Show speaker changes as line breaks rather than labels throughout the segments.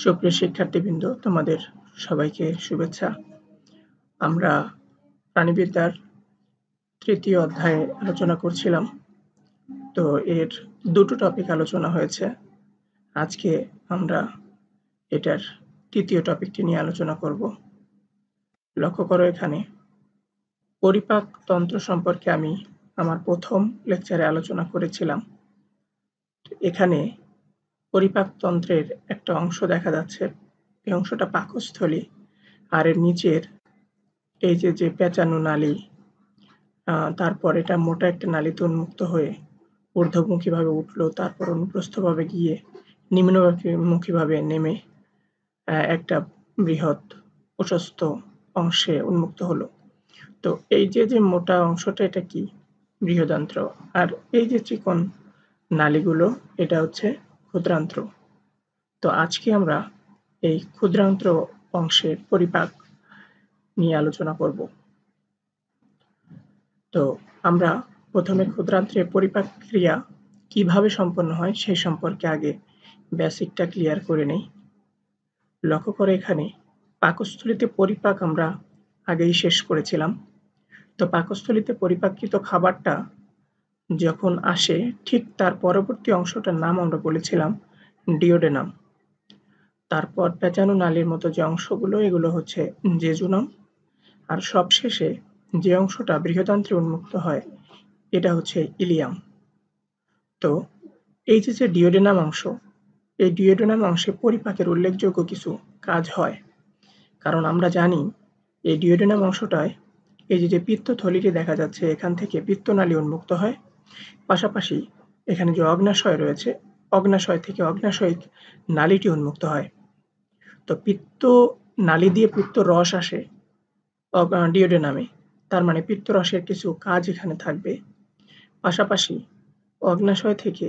সুপ্রিয় শিক্ষার্থীবৃন্দ তোমাদের সবাইকে শুভেচ্ছা আমরা প্রাণীবিদ্যার তৃতীয় অধ্যায়ে আলোচনা করছিলাম তো এর দুটো টপিক আলোচনা হয়েছে আজকে আমরা এটার তৃতীয় টপিকটি নিয়ে আলোচনা করব লক্ষ্য করো এখানে পরিপাক তন্ত্র সম্পর্কে আমি আমার প্রথম লেকচারে আলোচনা করেছিলাম এখানে পরিপাকতন্ত্রের একটা অংশ দেখা যাচ্ছে এই অংশটা পাকস্থলী আর এর নিচের এই যে যে পেঁচানো নালী তারপর এটা মোটা একটা নালীতে উন্মুক্ত হয়ে ঊর্ধ্বমুখীভাবে উঠলো তারপর অনুপ্রস্থভাবে গিয়ে নিম্নমুখীভাবে নেমে একটা বৃহৎ প্রশস্ত অংশে উন্মুক্ত হলো তো এই যে যে মোটা অংশটা এটা কি বৃহযন্ত্র আর এই যে চিকন নালীগুলো এটা হচ্ছে ক্ষুদ্রান্ত্র তো আজকে আমরা এই ক্ষুদ্রান্ত্র অংশের পরিপাক নিয়ে আলোচনা করব তো আমরা প্রথমে ক্ষুদ্রান্ত্রের পরিপাক ক্রিয়া কিভাবে সম্পন্ন হয় সেই সম্পর্কে আগে বেসিকটা ক্লিয়ার করে নেই লক্ষ্য করে এখানে পাকস্থলিতে পরিপাক আমরা আগেই শেষ করেছিলাম তো পাকস্থলিতে পরিপাকৃত খাবারটা যখন আসে ঠিক তার পরবর্তী অংশটার নাম আমরা বলেছিলাম ডিওডেনাম তারপর পেঁচানো নালীর মতো যে অংশগুলো এগুলো হচ্ছে জেজুনাম আর সবশেষে যে অংশটা বৃহতান্ত্রে উন্মুক্ত হয় এটা হচ্ছে ইলিয়াম তো এই যে যে ডিওডেনাম অংশ এই ডিওডেনাম অংশে পরিপাকের উল্লেখযোগ্য কিছু কাজ হয় কারণ আমরা জানি এই ডিওডেনাম অংশটায় এই যে পিত্তথলিটি দেখা যাচ্ছে এখান থেকে পিত্তনালী উন্মুক্ত হয় পাশাপাশি এখানে যে অগ্নাশয় রয়েছে অগ্নাশয় থেকে অগ্নাশয়িক নালীটি উন্মুক্ত হয় তো পিত্ত নালী দিয়ে পিত্ত রস আসে ডিওডে নামে তার মানে পিত্ত রসের কিছু কাজ এখানে থাকবে পাশাপাশি অগ্নাশয় থেকে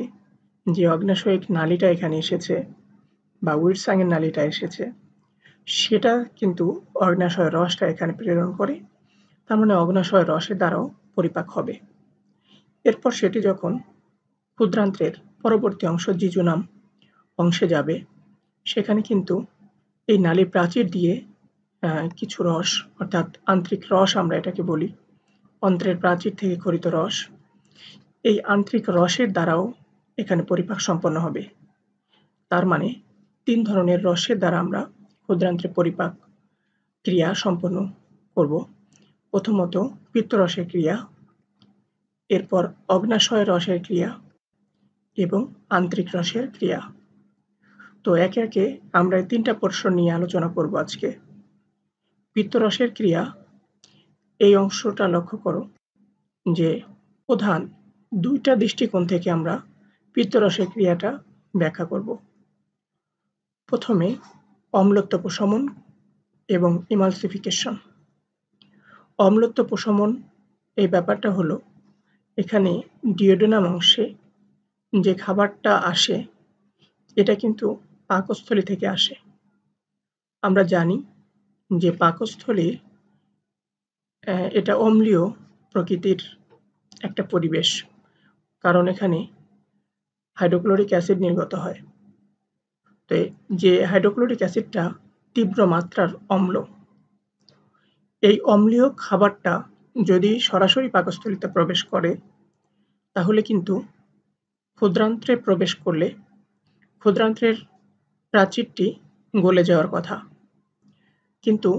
যে অগ্নাশয়িক নালীটা এখানে এসেছে বা উইটসাঙের নালীটা এসেছে সেটা কিন্তু অগ্নাশয় রসটা এখানে প্রেরণ করে তার মানে অগ্নাশয় রসের দ্বারাও পরিপাক হবে এরপর সেটি যখন ক্ষুদ্রান্তের পরবর্তী অংশ জিজু নাম অংশে যাবে সেখানে কিন্তু এই নালী প্রাচীর দিয়ে কিছু রস অর্থাৎ আন্তরিক রস আমরা এটাকে বলি অন্ত্রের প্রাচীর থেকে খরিত রস এই আন্তরিক রসের দ্বারাও এখানে পরিপাক সম্পন্ন হবে তার মানে তিন ধরনের রসের দ্বারা আমরা ক্ষুদ্রান্ত্রে পরিপাক ক্রিয়া সম্পন্ন করব প্রথমত পিত্তরসের ক্রিয়া এরপর অগ্নাশয় রসের ক্রিয়া এবং আন্তরিক রসের ক্রিয়া তো একে একে আমরা এই তিনটা পোর্শন নিয়ে আলোচনা করব আজকে পিত্তরসের ক্রিয়া এই অংশটা লক্ষ্য করো যে প্রধান দুইটা দৃষ্টিকোণ থেকে আমরা পিত্তরসের ক্রিয়াটা ব্যাখ্যা করব প্রথমে অম্লত্ব প্রশমন এবং ইমালসিফিকেশন অম্লত্ব প্রশমন এই ব্যাপারটা হলো এখানে ডিওডোনাম অংশে যে খাবারটা আসে এটা কিন্তু পাকস্থলী থেকে আসে আমরা জানি যে পাকস্থলী এটা অম্লীয় প্রকৃতির একটা পরিবেশ কারণ এখানে হাইড্রোক্লোরিক অ্যাসিড নির্গত হয় তো যে হাইড্রোক্লোরিক অ্যাসিডটা তীব্র মাত্রার অম্ল এই অম্লীয় খাবারটা যদি সরাসরি পাকস্থলীতে প্রবেশ করে তাহলে কিন্তু ক্ষুদ্রান্ত্রে প্রবেশ করলে ক্ষুদ্রান্ত্রের প্রাচীরটি গলে যাওয়ার কথা কিন্তু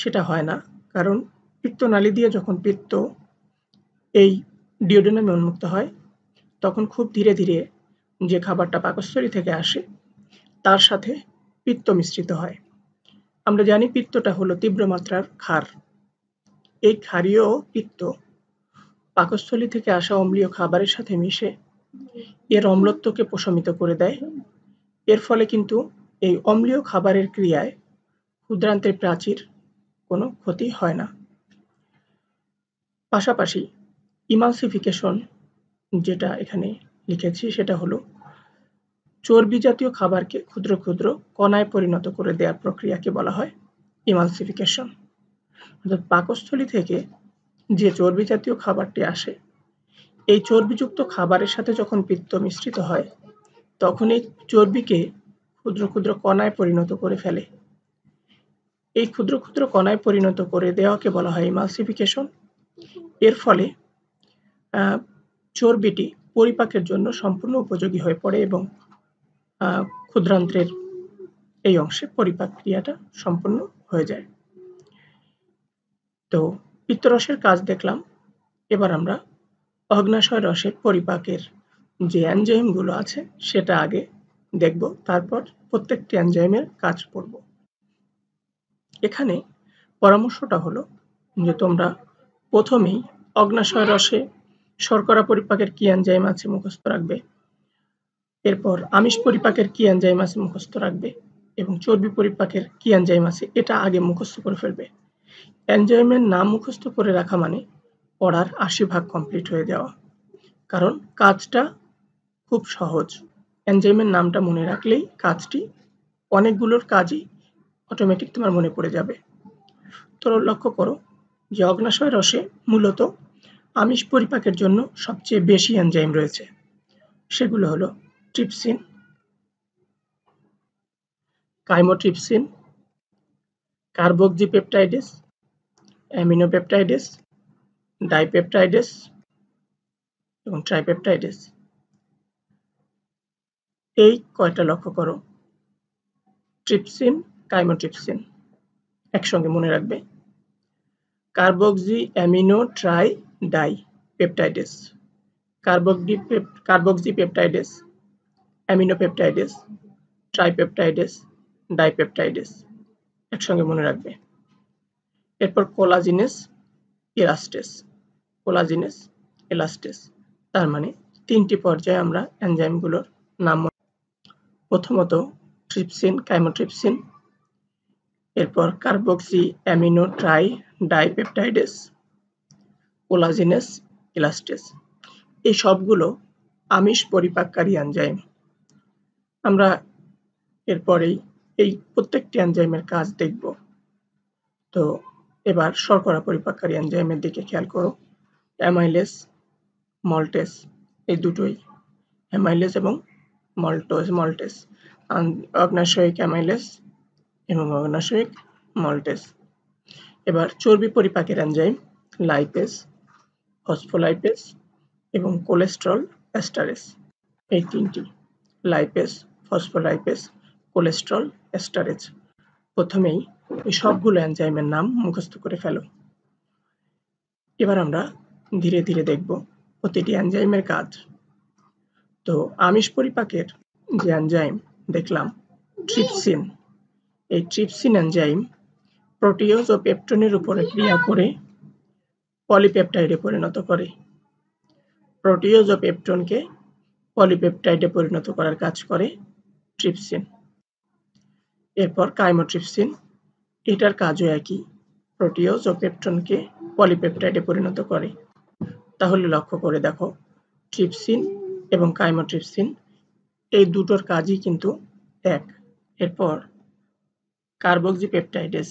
সেটা হয় না কারণ পিত্তনালী দিয়ে যখন পিত্ত এই ডিওডোনামে উন্মুক্ত হয় তখন খুব ধীরে ধীরে যে খাবারটা পাকস্থলী থেকে আসে তার সাথে পিত্ত মিশ্রিত হয় আমরা জানি পিত্তটা হলো তীব্র মাত্রার ক্ষার এই ক্ষারীয় পিত্ত পাকস্থলী থেকে আসা অম্লীয় খাবারের সাথে মিশে এর অম্লত্বকে প্রশমিত করে দেয় এর ফলে কিন্তু এই অম্লীয় খাবারের ক্রিয়ায় ক্ষুদ্রান্তের প্রাচীর কোনো ক্ষতি হয় না পাশাপাশি ইমালসিফিকেশন যেটা এখানে লিখেছি সেটা হলো চর্বি জাতীয় খাবারকে ক্ষুদ্র ক্ষুদ্র কণায় পরিণত করে দেওয়ার প্রক্রিয়াকে বলা হয় ইমালসিফিকেশন অর্থাৎ পাকস্থলী থেকে যে চর্বি জাতীয় খাবারটি আসে এই চর্বিযুক্ত খাবারের সাথে যখন পিত্ত মিশ্রিত হয় তখন এই চর্বিকে ক্ষুদ্র ক্ষুদ্র কণায় পরিণত করে ফেলে এই ক্ষুদ্র ক্ষুদ্র কণায় পরিণত করে দেওয়াকে বলা হয় ইমালসিফিকেশন এর ফলে চর্বিটি পরিপাকের জন্য সম্পূর্ণ উপযোগী হয়ে পড়ে এবং ক্ষুদ্রান্ত্রের এই অংশে পরিপাক ক্রিয়াটা সম্পূর্ণ হয়ে যায় তো পিত্তরসের কাজ দেখলাম এবার আমরা অগ্নাশয় রসের পরিপাকের যে অ্যানজাইমগুলো আছে সেটা আগে দেখব তারপর প্রত্যেকটি অ্যানজাইমের কাজ করব এখানে পরামর্শটা হলো যে তোমরা প্রথমেই অগ্নাশয় রসে শর্করা পরিপাকের কী অ্যানজাইম আছে মুখস্থ রাখবে এরপর আমিষ পরিপাকের কী অ্যানজাইম আছে মুখস্থ রাখবে এবং চর্বি পরিপাকের কী অ্যানজাইম আছে এটা আগে মুখস্থ করে ফেলবে এনজয়মেন্ট নাম মুখস্থ করে রাখা মানে পড়ার আশি ভাগ কমপ্লিট হয়ে যাওয়া কারণ কাজটা খুব সহজ এনজয়মেন্ট নামটা মনে রাখলেই কাজটি অনেকগুলোর কাজই অটোমেটিক তোমার মনে পড়ে যাবে তোর লক্ষ্য করো যে অগ্নাশয় রসে মূলত আমিষ পরিপাকের জন্য সবচেয়ে বেশি এনজাইম রয়েছে সেগুলো হলো trypsin chymotrypsin carboxypeptidase aminopeptidase dipeptidase এবং ট্রাইপেপটাইডেস এই কয়টা লক্ষ্য করো ট্রিপসিন কাইমোট্রিপসিন একসঙ্গে মনে রাখবে carboxy amino tri di peptidase carboxy carboxy peptidase aminopeptidase tripeptidase dipeptidase একসঙ্গে মনে রাখবে এরপর কোলাজিনেস এলাস্টেস কোলাজিনেস এলাস্টেস তার মানে তিনটি পর্যায়ে আমরা এনজাইমগুলোর নাম প্রথমত ট্রিপসিন কাইমোট্রিপসিন এরপর carboxy amino tri dipeptidase collagenase elastase এই সবগুলো আমিষ পরিপাককারী এনজাইম আমরা এরপরেই এই প্রত্যেকটি অ্যানজাইমের কাজ দেখব তো এবার শর্করা পরিপাককারী এনজাইমের দিকে খেয়াল করো অ্যামাইলেস মল্টেস এই দুটোই অ্যামাইলেস এবং মল্টোস মল্টেস অগ্নাশয়িক অ্যামাইলেস এবং অগ্নাশয়িক মল্টেস এবার চর্বি পরিপাকের এনজাইম লাইপেস ফসফোলাইপেস এবং কোলেস্ট্রল অ্যাস্টারেস এই তিনটি লাইপেস ফসফোলাইপেস কোলেস্ট্রল অ্যাস্টারেজ প্রথমেই এই সবগুলো এনজাইমের নাম মুখস্থ করে ফেলো এবার আমরা ধীরে ধীরে দেখব প্রতিটি এনজাইমের কাজ তো আমিষ পরিপাকের যে এনজাইম দেখলাম ট্রিপসিন এই ট্রিপসিন এনজাইম প্রোটিওজ ও পেপটনের উপরে ক্রিয়া করে পলিপেপটাইডে পরিণত করে প্রোটিওজ ও পেপটনকে পলিপেপটাইডে পরিণত করার কাজ করে ট্রিপসিন এরপর কাইমোট্রিপসিন এটার কাজও একই প্রোটিওজ ও পেপটনকে পলিপেপটাইডে পরিণত করে তাহলে লক্ষ্য করে দেখো ট্রিপসিন এবং কাইমোট্রিপসিন এই দুটোর কাজই কিন্তু এক এরপর কার্বোক্সি পেপটাইডেস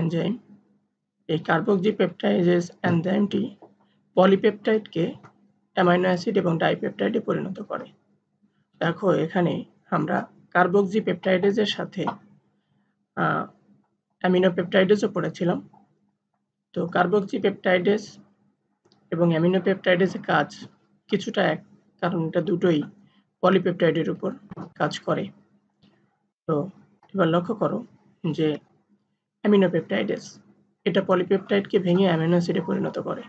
এনজাইম এই কার্বোক্সি পেপটাইডেস এনজাইমটি পলিপেপটাইডকে অ্যামাইনো অ্যাসিড এবং ডাইপেপটাইডে পরিণত করে দেখো এখানে আমরা কার্বোক্সি পেপটাইডেজের সাথে অ্যামিনো পেপটাইডেসও পড়েছিলাম তো কার্বক্সি পেপটাইডেস এবং অ্যামিনো পেপটাইডেসের কাজ কিছুটা এক কারণ এটা দুটোই পলিপেপটাইডের উপর কাজ করে তো এবার লক্ষ্য করো যে অ্যামিনো পেপটাইডেস এটা পলিপেপটাইডকে ভেঙে অ্যামিনো অ্যাসিডে পরিণত করে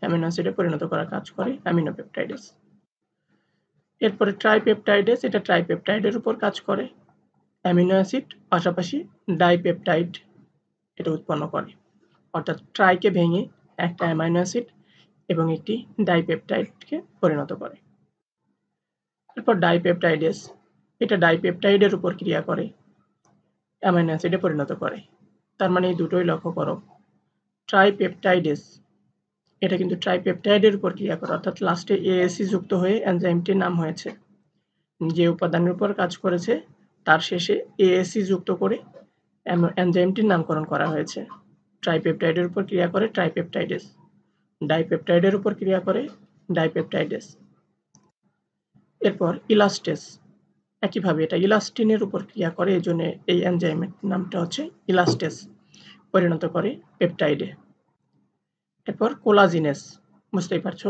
অ্যামিনো অ্যাসিডে পরিণত করার কাজ করে অ্যামিনো পেপটাইডেস এরপরে ট্রাইপেপটাইডেস এটা ট্রাইপেপটাইডের উপর কাজ করে অ্যামিনো অ্যাসিড পাশাপাশি ডাইপেপটাইড এটা উৎপন্ন করে অর্থাৎ ট্রাইকে ভেঙে একটা অ্যামাইনো অ্যাসিড এবং একটি ডাইপেপটাইডকে পরিণত করে এরপর ডাইপেপটাইডেস এটা ডাইপেপটাইডের উপর ক্রিয়া করে অ্যামাইনো অ্যাসিডে পরিণত করে তার মানে এই দুটোই লক্ষ্য করো ট্রাইপেপটাইডেস এটা কিন্তু ট্রাইপেপটাইডের উপর ক্রিয়া করে অর্থাৎ লাস্টে এএসি যুক্ত হয়ে এনজাইমটির নাম হয়েছে যে উপাদানের উপর কাজ করেছে তার শেষে এএসি যুক্ত করে এনজাইমটির নামকরণ করা হয়েছে ট্রাইপেপটাইডের উপর ক্রিয়া করে ট্রাইপেপটাইডেস ডাইপেপটাইডের উপর ক্রিয়া করে ডাইপেপটাইডেস এরপর ইলাস্টেস একইভাবে এটা ইলাস্টিনের উপর ক্রিয়া করে এই জন্য এই এনজাইমের নামটা হচ্ছে ইলাস্টেস পরিণত করে পেপটাইডে এরপর কোলাজিনেস বুঝতেই পারছো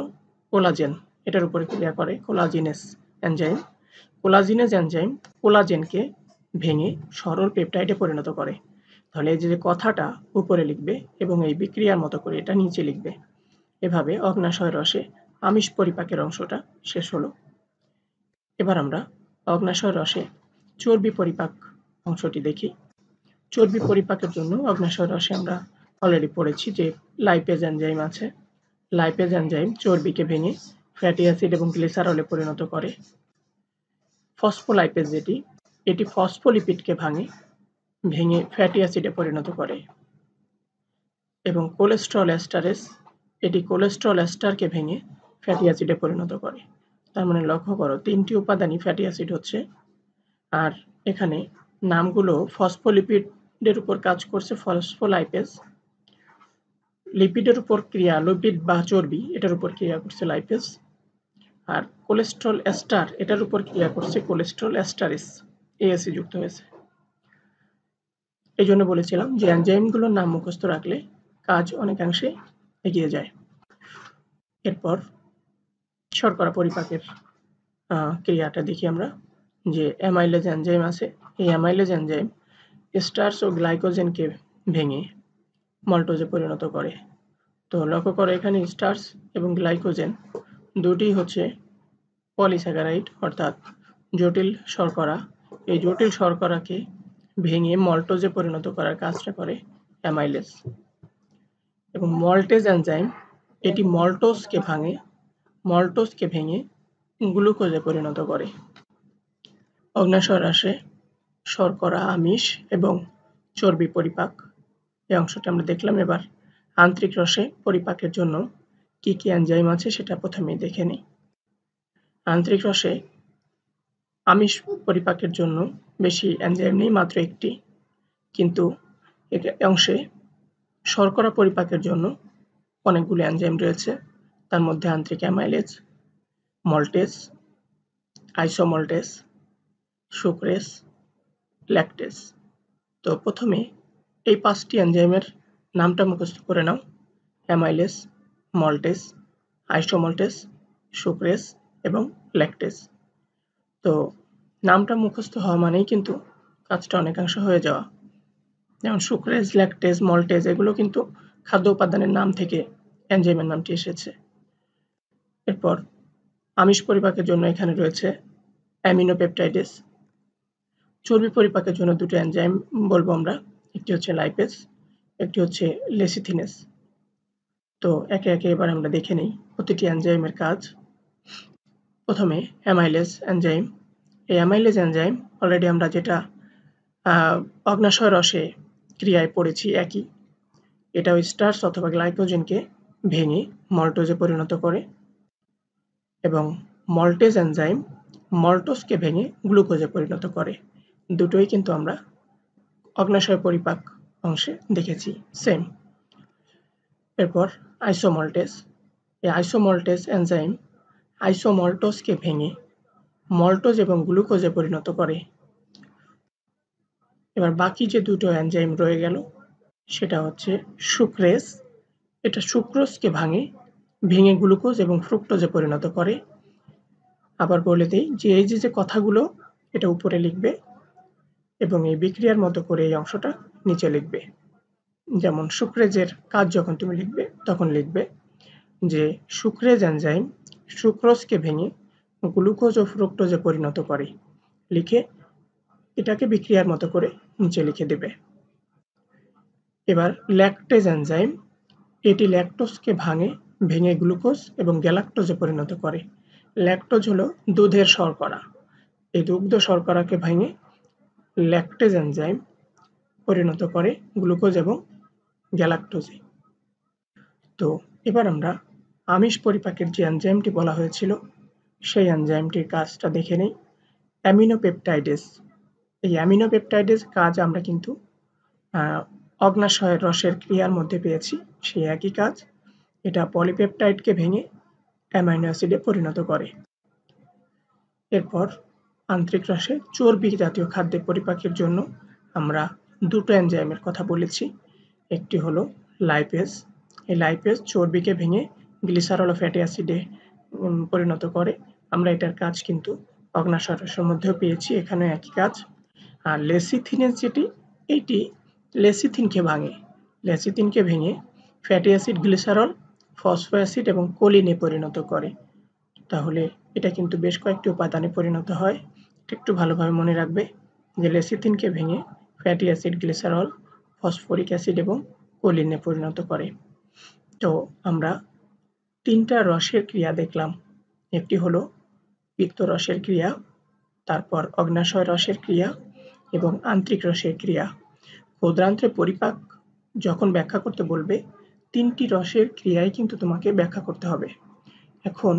কোলাজেন এটার উপরে ক্রিয়া করে কোলাজিনেস এনজাইম কোলাজিনেজ এনজাইম কোলাজেনকে ভেঙে সরল পেপটাইটে পরিণত করে তাহলে এই যে কথাটা উপরে লিখবে এবং এই বিক্রিয়ার মতো করে এটা নিচে লিখবে এভাবে অগ্নাশয় রসে আমিষ পরিপাকের অংশটা শেষ হলো এবার আমরা অগ্নাশয় রসে চর্বি পরিপাক অংশটি দেখি চর্বি পরিপাকের জন্য অগ্নাশয় রসে আমরা অলরেডি পড়েছি যে লাইপেজ এনজাইম আছে লাইপেজ এনজাইম চর্বিকে ভেঙে ফ্যাটি অ্যাসিড এবং গ্লিসারলে পরিণত করে ফসফোলাইপেজ যেটি এটি ফসফোলিপিডকে ভাঙে ভেঙে ফ্যাটি অ্যাসিডে পরিণত করে এবং কোলেস্ট্রল অ্যাস্টারেস এটি কোলেস্ট্রল অ্যাস্টারকে ভেঙে ফ্যাটি অ্যাসিডে পরিণত করে তার মানে লক্ষ্য করো তিনটি উপাদানই ফ্যাটি অ্যাসিড হচ্ছে আর এখানে নামগুলো ফসফোলিপিডের উপর কাজ করছে ফসফোলাইপেজ লিপিডের উপর ক্রিয়া লিপিড বা চর্বি এটার উপর ক্রিয়া করছে লাইপেজ আর কোলেস্ট্রল এস্টার এটার উপর ক্রিয়া করছে কোলেস্ট্রল অ্যাস্টারিস এএসি যুক্ত হয়েছে এই জন্য বলেছিলাম যে অ্যানজাইমগুলোর নাম মুখস্থ রাখলে কাজ অনেকাংশে এগিয়ে যায় এরপর শর্করা পরিপাকের ক্রিয়াটা দেখি আমরা যে অ্যামাইলেজ এনজাইম আছে এই অ্যামাইলেজ এনজাইম স্টার্স ও গ্লাইকোজেনকে ভেঙে মল্টোজে পরিণত করে তো লক্ষ্য করো এখানে স্টার্স এবং গ্লাইকোজেন দুটি হচ্ছে পলিস্যাকারাইড অর্থাৎ জটিল শর্করা এই জটিল শর্করাকে ভেঙে মল্টোজে পরিণত করার কাজটা করে অ্যামাইলেস এবং মল্টেজ এনজাইম এটি মল্টোসকে ভাঙে মল্টোসকে ভেঙে গ্লুকোজে পরিণত করে অগ্নাশয় হ্রাসে শর্করা আমিষ এবং চর্বি পরিপাক এই অংশটা আমরা দেখলাম এবার আন্তরিক রসে পরিপাকের জন্য কি কি এনজাইম আছে সেটা প্রথমে দেখে নিই আন্তরিক রসে আমিষ পরিপাকের জন্য বেশি এনজাইম নেই মাত্র একটি কিন্তু এক অংশে শর্করা পরিপাকের জন্য অনেকগুলো এনজাইম রয়েছে তার মধ্যে আন্তরিক amylase maltase isomaltase sucrase lactase তো প্রথমে এই পাঁচটি এনজাইমের নামটা মুখস্থ করে নাও অ্যামাইলেস মল্টেস আইসোমল্টেস সুক্রেস এবং ল্যাকটেস তো নামটা মুখস্থ হওয়া মানেই কিন্তু কাজটা অনেকাংশ হয়ে যাওয়া যেমন সুক্রেস ল্যাকটেস মল্টেজ এগুলো কিন্তু খাদ্য উপাদানের নাম থেকে এনজাইমের নামটি এসেছে এরপর আমিষ পরিপাকের জন্য এখানে রয়েছে অ্যামিনোপেপটাইডেস চর্বি পরিপাকের জন্য দুটো এনজাইম বলবো আমরা একটি হচ্ছে লাইপেস একটি হচ্ছে লেসিথিনেস তো একে একে এবার আমরা দেখে নিই প্রতিটি এনজাইমের কাজ প্রথমে অ্যামাইলেস এনজাইম এই অ্যামাইলেস এনজাইম অলরেডি আমরা যেটা অগ্নাশয় রসে ক্রিয়ায় পড়েছি একই এটা ওই স্টার্স অথবা গ্লাইকোজেনকে ভেঙে মল্টোজে পরিণত করে এবং মল্টেজ এনজাইম মল্টোসকে ভেঙে গ্লুকোজে পরিণত করে দুটোই কিন্তু আমরা অগ্নাশয় পরিপাক অংশে দেখেছি সেম এরপর আইসোমল্টেস এই আইসোমল্টেস এনজাইম আইসোমল্টোসকে ভেঙে মল্টোজ এবং গ্লুকোজে পরিণত করে এবার বাকি যে দুটো এনজাইম রয়ে গেল সেটা হচ্ছে সুক্রেস এটা সুক্রোজকে ভাঙে ভেঙে গ্লুকোজ এবং ফ্রুক্টোজে পরিণত করে আবার বলে দিই যে এই যে যে কথাগুলো এটা উপরে লিখবে এবং এই বিক্রিয়ার মতো করে এই অংশটা নিচে লিখবে যেমন সুক্রেজের কাজ যখন তুমি লিখবে তখন লিখবে যে সুক্রেজ এনজাইম সুক্রোজকে ভেঙে গ্লুকোজ ও ফ্রুক্টোজে পরিণত করে লিখে এটাকে বিক্রিয়ার মতো করে নিচে লিখে দেবে এবার ল্যাকটেজ এনজাইম এটি ল্যাকটোজকে ভাঙে ভেঙে গ্লুকোজ এবং গ্যালাক্টোজে পরিণত করে ল্যাকটোজ হলো দুধের শর্করা এই দুগ্ধ শর্করাকে ভেঙে ল্যাকটেজ এনজাইম পরিণত করে গ্লুকোজ এবং গ্যালাক্টোজে তো এবার আমরা আমিষ পরিপাকের যে এনজাইমটি বলা হয়েছিল সেই এনজাইমটির কাজটা দেখে নেই অ্যামিনোপেপটাইডেস এই অ্যামিনোপেপটাইডেস কাজ আমরা কিন্তু অগ্নাশয়ের রসের ক্রিয়ার মধ্যে পেয়েছি সেই একই কাজ এটা পলিপেপটাইডকে ভেঙে অ্যামাইনো অ্যাসিডে পরিণত করে এরপর আন্তরিক রসে চর্বি জাতীয় খাদ্যের পরিপাকের জন্য আমরা দুটো এনজাইমের কথা বলেছি একটি হলো লাইপেজ এই লাইপেজ চর্বিকে ভেঙে গ্লিসারল ও ফ্যাটি অ্যাসিডে পরিণত করে আমরা এটার কাজ কিন্তু অগ্নাশয়ের মধ্যেও পেয়েছি এখানেও একই কাজ আর লেসিথিনের যেটি এটি লেসিথিনকে ভাঙে লেসিথিনকে ভেঙে fatty acid glycerol phospho acid এবং কোলিনে পরিণত করে তাহলে এটা কিন্তু বেশ কয়েকটি উপাদানে পরিণত হয় একটু ভালোভাবে মনে রাখবে যে লেসিথিনকে ভেঙে fatty acid glycerol phosphoric acid এবং কোলিনে পরিণত করে তো আমরা তিনটা রসের ক্রিয়া দেখলাম একটি হলো পিত্ত রসের ক্রিয়া তারপর অগ্নাশয় রসের ক্রিয়া এবং আন্তরিক রসের ক্রিয়া ক্ষুদ্রান্ত্রের পরিপাক যখন ব্যাখ্যা করতে বলবে তিনটি রসের ক্রিয়াই কিন্তু তোমাকে ব্যাখ্যা করতে হবে এখন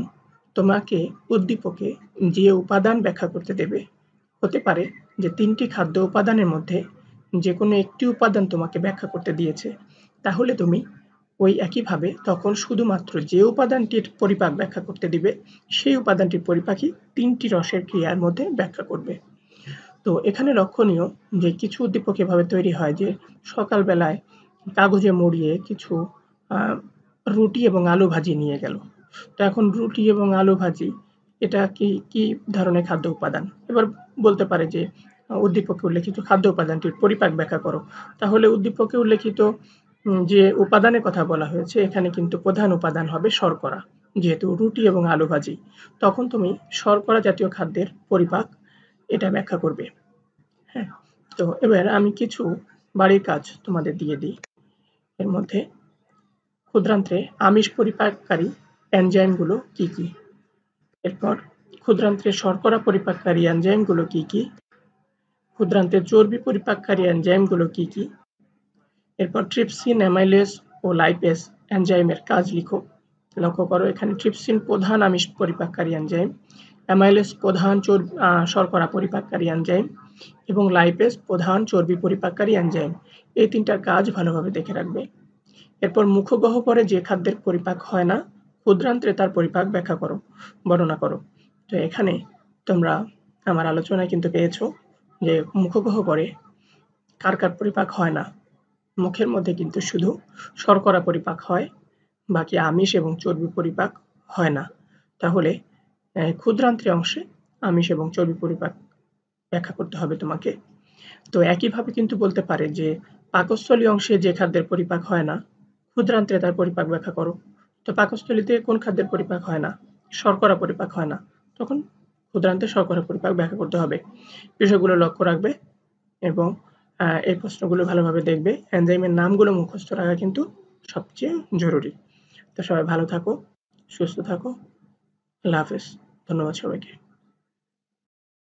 তোমাকে উদ্দীপকে যে উপাদান ব্যাখ্যা করতে দেবে হতে পারে যে তিনটি খাদ্য উপাদানের মধ্যে যে কোনো একটি উপাদান তোমাকে ব্যাখ্যা করতে দিয়েছে তাহলে তুমি ওই একইভাবে তখন শুধুমাত্র যে উপাদানটির পরিপাক ব্যাখ্যা করতে দিবে সেই উপাদানটির পরিপাকই তিনটি রসের ক্রিয়ার মধ্যে ব্যাখ্যা করবে তো এখানে লক্ষণীয় যে কিছু উদ্দীপক এভাবে তৈরি হয় যে সকালবেলায় কাগজে মুড়িয়ে কিছু রুটি এবং আলু ভাজি নিয়ে গেল তো এখন রুটি এবং আলু ভাজি এটা কি কি ধরনের খাদ্য উপাদান এবার বলতে পারে যে উদ্দীপকে উল্লেখিত খাদ্য উপাদানটির পরিপাক ব্যাখ্যা করো তাহলে উদ্দীপকে উল্লেখিত যে উপাদানের কথা বলা হয়েছে এখানে কিন্তু প্রধান উপাদান হবে শর্করা যেহেতু রুটি এবং আলু ভাজি তখন তুমি শর্করা জাতীয় খাদ্যের পরিপাক এটা ব্যাখ্যা করবে হ্যাঁ তো এবার আমি কিছু বাড়ির কাজ তোমাদের দিয়ে দিই এর মধ্যে ক্ষুদ্রান্তে আমিষ পরিপাককারী এনজাইমগুলো কি কি এরপর ক্ষুদ্রান্তে শর্করা পরিপাককারী এনজাইমগুলো কি কি ক্ষুদ্রান্তের চর্বি পরিপাককারী এনজাইমগুলো কি কি এরপর ট্রিপসিন অ্যামাইলেস ও লাইপেস এনজাইমের কাজ লিখো লক্ষ্য করো এখানে ট্রিপসিন প্রধান আমিষ পরিপাককারী এনজাইম অ্যামাইলেস প্রধান চর্বি শর্করা পরিপাককারী এনজাইম এবং লাইপেস প্রধান চর্বি পরিপাককারী এনজাইম এই তিনটার কাজ ভালোভাবে দেখে রাখবে এরপর মুখগহ্বরে যে খাদ্যের পরিপাক হয় না ক্ষুদ্রান্তে তার পরিপাক ব্যাখ্যা করো বর্ণনা করো তো এখানে তোমরা আমার আলোচনায় কিন্তু পেয়েছো যে মুখগহ করে কারকার পরিপাক হয় না মুখের মধ্যে কিন্তু শুধু শর্করা পরিপাক হয় বাকি আমিষ এবং চর্বি পরিপাক হয় না তাহলে ক্ষুদ্রান্ত্রী অংশে আমিষ এবং চর্বি পরিপাক ব্যাখ্যা করতে হবে তোমাকে তো একইভাবে কিন্তু বলতে পারে যে পাকস্থলী অংশে যে খাদ্যের পরিপাক হয় না ক্ষুদ্রান্ত্রে তার পরিপাক ব্যাখ্যা করো তো পাকস্থলীতে কোন খাদ্যের পরিপাক হয় না শর্করা পরিপাক হয় না তখন ক্ষুদ্রান্তে শর্করা পরিপাক ব্যাখ্যা করতে হবে বিষয়গুলো লক্ষ্য রাখবে এবং এই প্রশ্নগুলো ভালোভাবে দেখবে এনজাইমের নামগুলো মুখস্থ রাখা কিন্তু সবচেয়ে জরুরি তো সবাই ভালো থাকো সুস্থ থাকো আল্লাহ হাফেজ ধন্যবাদ সবাইকে